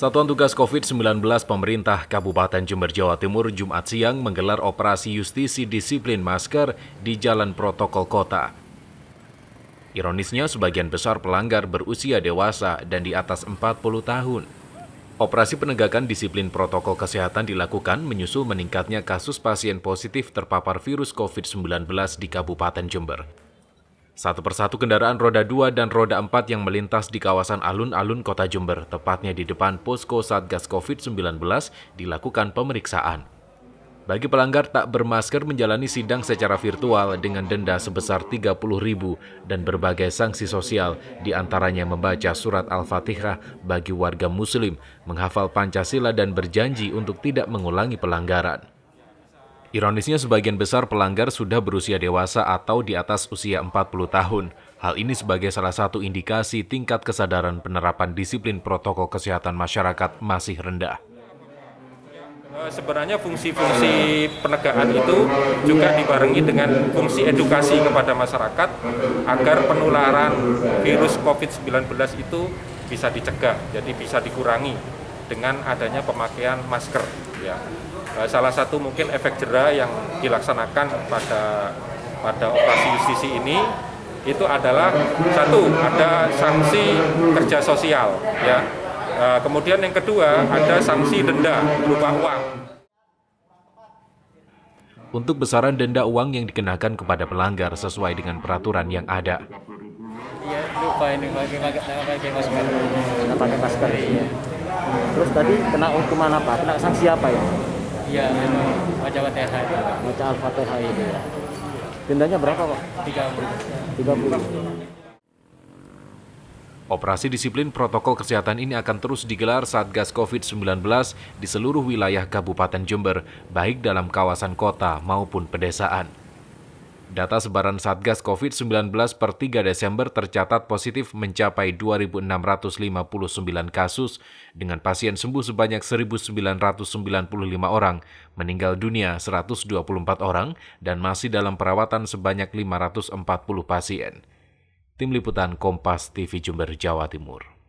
Satuan Tugas COVID-19 Pemerintah Kabupaten Jember, Jawa Timur Jumat siang menggelar operasi justisi disiplin masker di Jalan Protokol Kota. Ironisnya, sebagian besar pelanggar berusia dewasa dan di atas 40 tahun. Operasi penegakan disiplin protokol kesehatan dilakukan menyusul meningkatnya kasus pasien positif terpapar virus COVID-19 di Kabupaten Jember. Satu persatu kendaraan roda 2 dan roda 4 yang melintas di kawasan alun-alun kota Jember, tepatnya di depan posko Satgas COVID-19, dilakukan pemeriksaan. Bagi pelanggar tak bermasker menjalani sidang secara virtual dengan denda sebesar Rp30.000 dan berbagai sanksi sosial, diantaranya membaca surat Al-Fatihah bagi warga muslim, menghafal Pancasila dan berjanji untuk tidak mengulangi pelanggaran. Ironisnya sebagian besar pelanggar sudah berusia dewasa atau di atas usia 40 tahun. Hal ini sebagai salah satu indikasi tingkat kesadaran penerapan disiplin protokol kesehatan masyarakat masih rendah. Eh, sebenarnya fungsi-fungsi penegakan itu juga dibarengi dengan fungsi edukasi kepada masyarakat agar penularan virus COVID-19 itu bisa dicegah, jadi bisa dikurangi dengan adanya pemakaian masker ya eh, salah satu mungkin efek jerah yang dilaksanakan pada pada operasi justisi ini itu adalah satu ada sanksi kerja sosial ya eh, kemudian yang kedua ada sanksi denda berupa uang untuk besaran denda uang yang dikenakan kepada pelanggar sesuai dengan peraturan yang ada. Iya, lupa ini pakai pakai masker. Pakai masker. Iya. Terus tadi kena hukuman apa? Kena sanksi apa ya? Iya, baca Fatihah. Baca Al-Fatihah itu ya. Dendanya berapa, Pak? 30. 30. Operasi disiplin protokol kesehatan ini akan terus digelar saat gas COVID-19 di seluruh wilayah Kabupaten Jember, baik dalam kawasan kota maupun pedesaan. Data sebaran Satgas COVID-19 per 3 Desember tercatat positif mencapai 2.659 kasus, dengan pasien sembuh sebanyak 1.995 orang, meninggal dunia 124 orang, dan masih dalam perawatan sebanyak 540 pasien. Tim Liputan Kompas TV Jember, Jawa Timur.